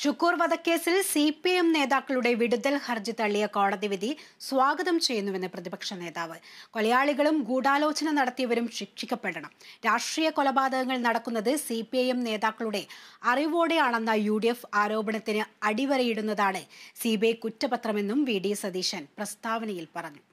ഷുക്കൂർ വധക്കേസിൽ C P M നേതാക്കളുടെ വിടുതൽ ഹർജി തള്ളിയ കോടതി വിധി സ്വാഗതം ചെയ്യുന്നുവെന്ന് പ്രതിപക്ഷ നേതാവ് കൊലയാളികളും ഗൂഢാലോചന നടത്തിയവരും ശിക്ഷിക്കപ്പെടണം രാഷ്ട്രീയ കൊലപാതകങ്ങൾ നടക്കുന്നത് സി പി ഐ എം നേതാക്കളുടെ അറിവോടെയാണെന്ന യു ഡി എഫ് ആരോപണത്തിന് അടിവരയിടുന്നതാണ് സി ബി ഐ കുറ്റപത്രമെന്നും വി ഡി സതീശൻ പ്രസ്താവനയിൽ പറഞ്ഞു